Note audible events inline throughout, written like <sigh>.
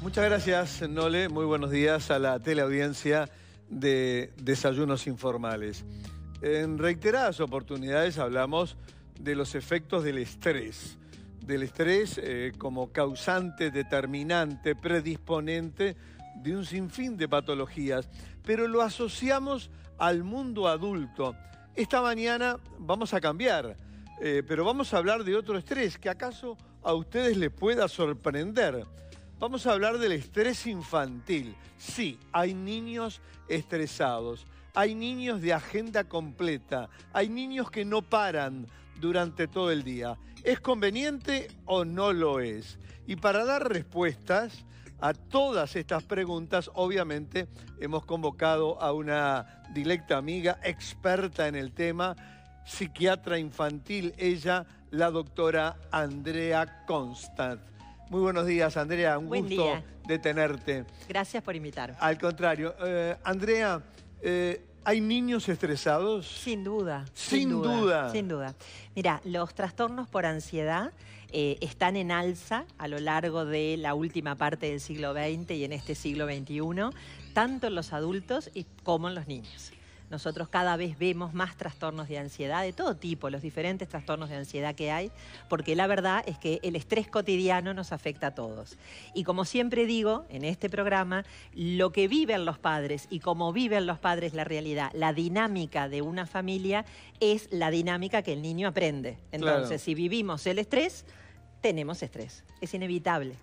Muchas gracias, Nole. Muy buenos días a la teleaudiencia de Desayunos Informales. En reiteradas oportunidades hablamos de los efectos del estrés, del estrés eh, como causante, determinante, predisponente de un sinfín de patologías, pero lo asociamos al mundo adulto. Esta mañana vamos a cambiar, eh, pero vamos a hablar de otro estrés que acaso a ustedes les pueda sorprender Vamos a hablar del estrés infantil. Sí, hay niños estresados, hay niños de agenda completa, hay niños que no paran durante todo el día. ¿Es conveniente o no lo es? Y para dar respuestas a todas estas preguntas, obviamente hemos convocado a una directa amiga experta en el tema, psiquiatra infantil, ella, la doctora Andrea Constant. Muy buenos días, Andrea. Un gusto de tenerte. Gracias por invitarme. Al contrario. Eh, Andrea, eh, ¿hay niños estresados? Sin duda. Sin, duda, Sin duda. Mira, los trastornos por ansiedad eh, están en alza a lo largo de la última parte del siglo XX y en este siglo XXI, tanto en los adultos como en los niños. Nosotros cada vez vemos más trastornos de ansiedad de todo tipo, los diferentes trastornos de ansiedad que hay, porque la verdad es que el estrés cotidiano nos afecta a todos. Y como siempre digo en este programa, lo que viven los padres y cómo viven los padres la realidad, la dinámica de una familia es la dinámica que el niño aprende. Entonces, si vivimos el estrés, tenemos estrés. Es inevitable.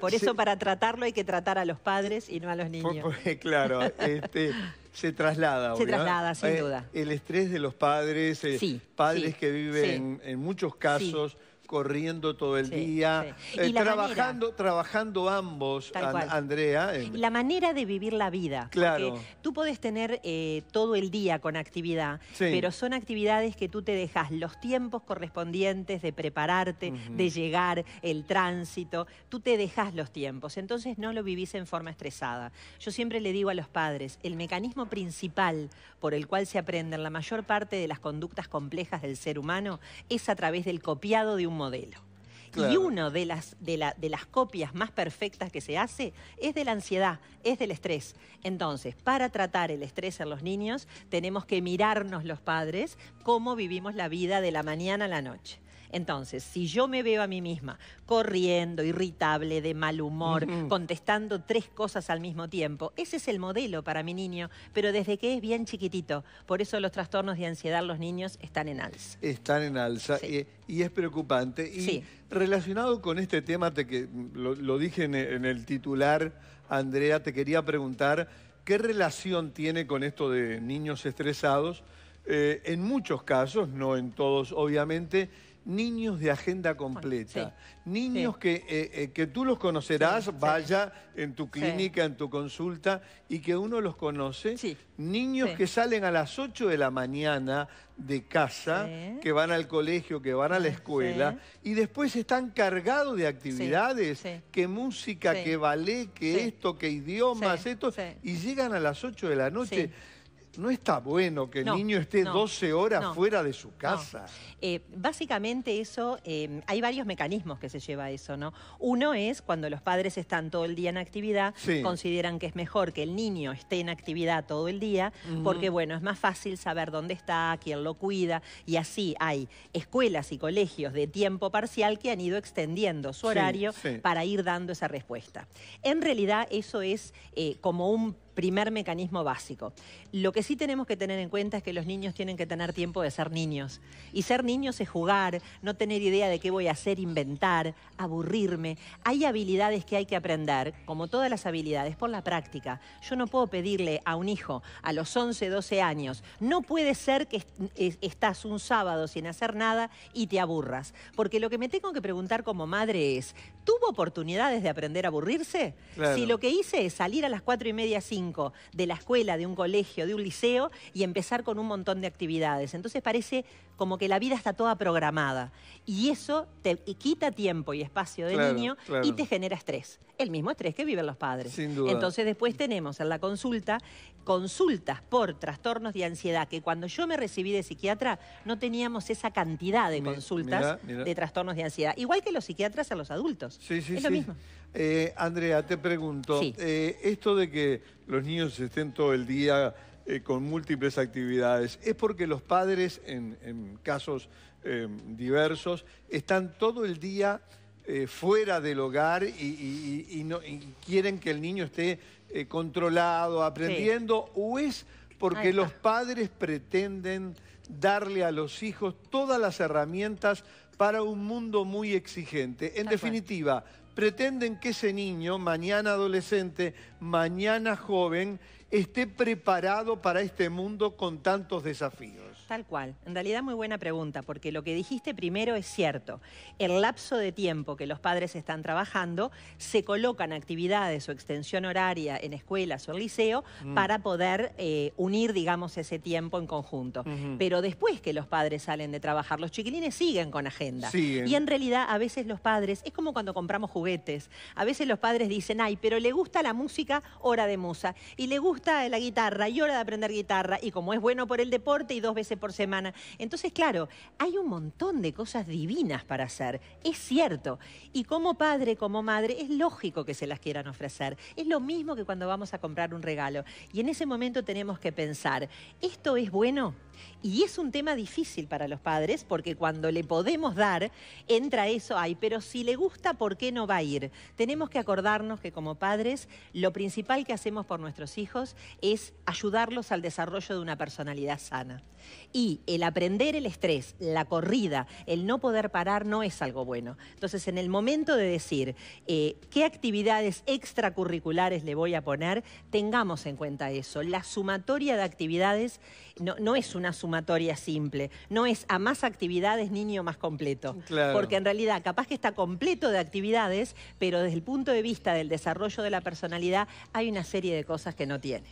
Por eso para tratarlo hay que tratar a los padres y no a los niños. claro, este, <laughs> se traslada. Se ¿eh? traslada, sin eh, duda. El estrés de los padres, eh, padres que viven en, muchos casos corriendo todo el día, eh, trabajando, trabajando ambos, Andrea. La manera de vivir la vida. Claro. tú puedes tener eh, todo el día con actividad, pero son actividades que tú te dejas los tiempos correspondientes de prepararte, de llegar, el tránsito. Tú te dejas los tiempos, entonces no lo vivís en forma estresada. Yo siempre le digo a los padres, el mecanismo principal por el cual se aprenden la mayor parte de las conductas complejas del ser humano es a través del copiado de un modelo. Y una de las, de las copias más perfectas que se hace es de la ansiedad, es del estrés. Entonces, para tratar el estrés en los niños, tenemos que mirarnos los padres cómo vivimos la vida de la mañana a la noche. Entonces, si yo me veo a mí misma corriendo, irritable, de mal humor, contestando tres cosas al mismo tiempo, ese es el modelo para mi niño, pero desde que es bien chiquitito. Por eso los trastornos de ansiedad los niños están en alza. Están en alza y, es preocupante. Y relacionado con este tema, te que, lo, dije en, el titular, Andrea, te quería preguntar, ¿qué relación tiene con esto de niños estresados? Eh, en muchos casos, no en todos, obviamente, niños de agenda completa, niños Que, eh, eh, que tú los conocerás, vaya en tu clínica, en tu consulta, y que uno los conoce, niños que salen a las 8 de la mañana de casa, que van al colegio, que van a la escuela, y después están cargados de actividades, que música, que ballet, que esto, que idiomas, esto, y llegan a las 8 de la noche. No está bueno que el niño esté 12 horas fuera de su casa. Eh, básicamente eso, eh, hay varios mecanismos que se lleva a eso, ¿no? Uno es cuando los padres están todo el día en actividad, consideran que es mejor que el niño esté en actividad todo el día, porque bueno, es más fácil saber dónde está, quién lo cuida, y así hay escuelas y colegios de tiempo parcial que han ido extendiendo su horario para ir dando esa respuesta. En realidad eso es eh, como un primer mecanismo básico. Lo que sí tenemos que tener en cuenta es que los niños tienen que tener tiempo de ser niños. Y ser niños es jugar, no tener idea de qué voy a hacer, inventar, aburrirme. Hay habilidades que hay que aprender, como todas las habilidades, por la práctica. Yo no puedo pedirle a un hijo a los 11, 12 años, no puede ser que estás un sábado sin hacer nada y te aburras. Porque lo que me tengo que preguntar como madre es, ¿tuvo oportunidades de aprender a aburrirse? Si lo que hice es salir a las 4 y media, 5, de la escuela, de un colegio, de un liceo y empezar con un montón de actividades. Entonces parece como que la vida está toda programada. Y eso te quita tiempo y espacio de niño y te genera estrés. El mismo estrés que viven los padres. Sin duda. Entonces después tenemos en la consulta consultas por trastornos de ansiedad, que cuando yo me recibí de psiquiatra no teníamos esa cantidad de consultas de trastornos de ansiedad. Igual que los psiquiatras a los adultos. Sí, sí, es sí. lo mismo. Eh, Andrea, te pregunto, eh, esto de que los niños estén todo el día eh, con múltiples actividades. Es porque los padres, en, casos eh, diversos, están todo el día eh, fuera del hogar y, quieren que el niño esté controlado, aprendiendo, o es porque los padres pretenden darle a los hijos todas las herramientas para un mundo muy exigente. En definitiva, pretenden que ese niño, mañana adolescente, mañana joven, esté preparado para este mundo con tantos desafíos? Tal cual. En realidad muy buena pregunta, porque lo que dijiste primero es cierto. El lapso de tiempo que los padres están trabajando, se colocan actividades o extensión horaria en escuelas o en liceo mm. para poder eh, unir, digamos, ese tiempo en conjunto. Pero después que los padres salen de trabajar, los chiquilines siguen con agenda. Y en realidad a veces los padres, es como cuando compramos juguetes, a veces los padres dicen, ay, pero le gusta la música, hora de musa, y le gusta gusta la guitarra y hora de aprender guitarra y como es bueno por el deporte y dos veces por semana. Entonces, claro, hay un montón de cosas divinas para hacer, es cierto. Y como padre, como madre, es lógico que se las quieran ofrecer. Es lo mismo que cuando vamos a comprar un regalo. Y en ese momento tenemos que pensar, ¿esto es bueno? Y es un tema difícil para los padres porque cuando le podemos dar, entra eso, ahí. pero si le gusta, ¿por qué no va a ir? Tenemos que acordarnos que como padres, lo principal que hacemos por nuestros hijos es ayudarlos al desarrollo de una personalidad sana. Y el aprender el estrés, la corrida, el no poder parar no es algo bueno. Entonces, en el momento de decir eh, qué actividades extracurriculares le voy a poner, tengamos en cuenta eso. La sumatoria de actividades no, no es una sumatoria simple. No es a más actividades niño más completo. Porque en realidad capaz que está completo de actividades, pero desde el punto de vista del desarrollo de la personalidad hay una serie de cosas que no tiene.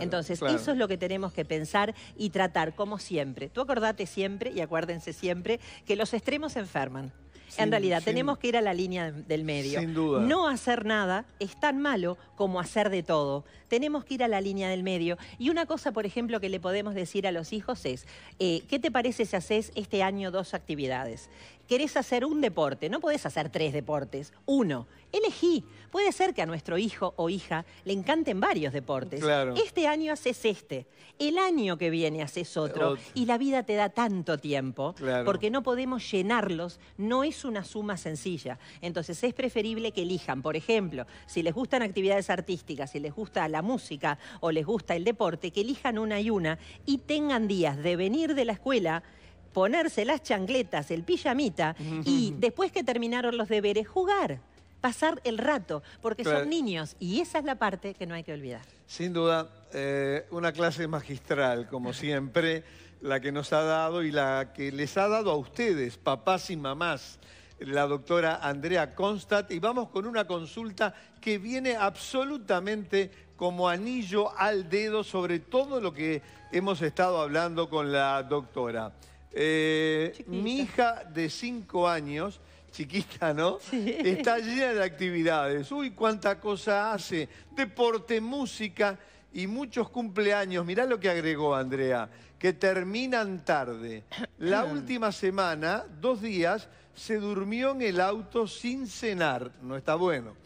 Entonces, eso es lo que tenemos que pensar y tratar, como siempre. Tú acordate siempre, y acuérdense siempre, que los extremos enferman en realidad, tenemos que ir a la línea del medio. Sin duda. No hacer nada es tan malo como hacer de todo. Tenemos que ir a la línea del medio. Y una cosa, por ejemplo, que le podemos decir a los hijos es, eh, ¿qué te parece si haces este año dos actividades? querés hacer un deporte, no podés hacer tres deportes, uno. Elegí. Puede ser que a nuestro hijo o hija le encanten varios deportes. Claro. Este año haces este, el año que viene haces otro, y la vida te da tanto tiempo porque no podemos llenarlos, no es una suma sencilla. Entonces es preferible que elijan, por ejemplo, si les gustan actividades artísticas, si les gusta la música o les gusta el deporte, que elijan una y una y tengan días de venir de la escuela ponerse las changletas, el pijamita, y después que terminaron los deberes, jugar pasar el rato, porque son niños y esa es la parte que no hay que olvidar. Sin duda, eh, una clase magistral, como <laughs> siempre, la que nos ha dado y la que les ha dado a ustedes, papás y mamás, la doctora Andrea Constat, y vamos con una consulta que viene absolutamente como anillo al dedo sobre todo lo que hemos estado hablando con la doctora. Eh, mi hija de 5 años, chiquita, ¿no? <laughs> Está llena de actividades. Uy, cuánta cosa hace. Deporte, música y muchos cumpleaños. Mirá lo que agregó Andrea, que terminan tarde. La <clears throat> última semana, dos días, se durmió en el auto sin cenar. No está bueno.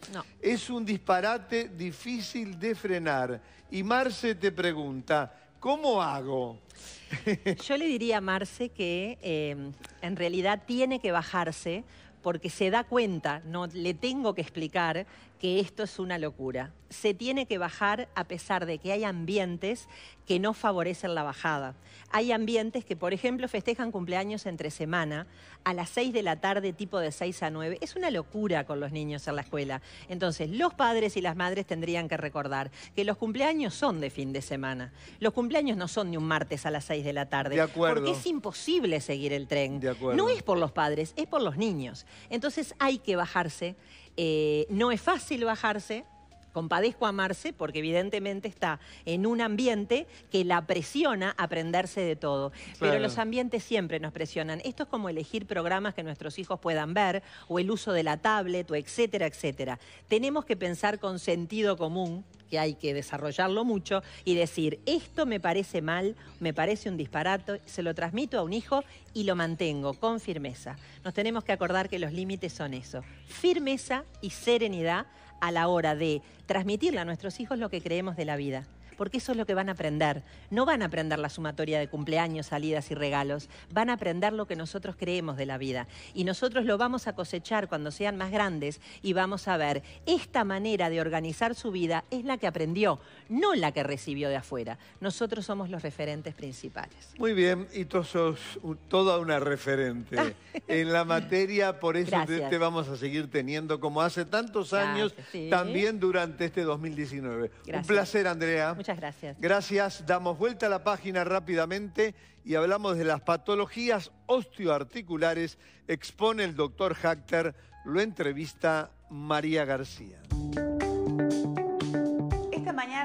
Es un disparate difícil de frenar. Y Marce te pregunta, ¿Cómo hago? Yo le diría a Marce que em, en realidad tiene que bajarse porque se da cuenta, no le tengo que explicar que esto es una locura. Se tiene que bajar a pesar de que hay ambientes que no favorecen la bajada. Hay ambientes que, por ejemplo, festejan cumpleaños entre semana a las 6 de la tarde, tipo de 6 a 9. Es una locura con los niños en la escuela. Entonces, los padres y las madres tendrían que recordar que los cumpleaños son de fin de semana. Los cumpleaños no son de un martes a las 6 de la tarde. De acuerdo. Porque es imposible seguir el tren. De acuerdo. No es por los padres, es por los niños. Entonces, hay que bajarse eh, no es fácil bajarse, Compadezco a Marce porque evidentemente está en un ambiente que la presiona a aprenderse de todo. Pero los ambientes siempre nos presionan. Esto es como elegir programas que nuestros hijos puedan ver, o el uso de la tablet, o etcétera, etcétera. Tenemos que pensar con sentido común, que hay que desarrollarlo mucho, y decir, esto me parece mal, me parece un disparato, se lo transmito a un hijo y lo mantengo con firmeza. Nos tenemos que acordar que los límites son eso, firmeza y serenidad a la hora de transmitirle a nuestros hijos lo que creemos de la vida porque eso es lo que van a aprender. No van a aprender la sumatoria de cumpleaños, salidas y regalos, van a aprender lo que nosotros creemos de la vida. Y nosotros lo vamos a cosechar cuando sean más grandes y vamos a ver, esta manera de organizar su vida es la que aprendió, no la que recibió de afuera. Nosotros somos los referentes principales. Muy bien, y tú sos toda una referente ah. en la materia, por eso te, vamos a seguir teniendo como hace tantos años, también durante este 2019. Un placer, Andrea. Muchas gracias. Gracias. Damos vuelta a la página rápidamente y hablamos de las patologías osteoarticulares. Expone el doctor Hácter, lo entrevista María García. Esta mañana.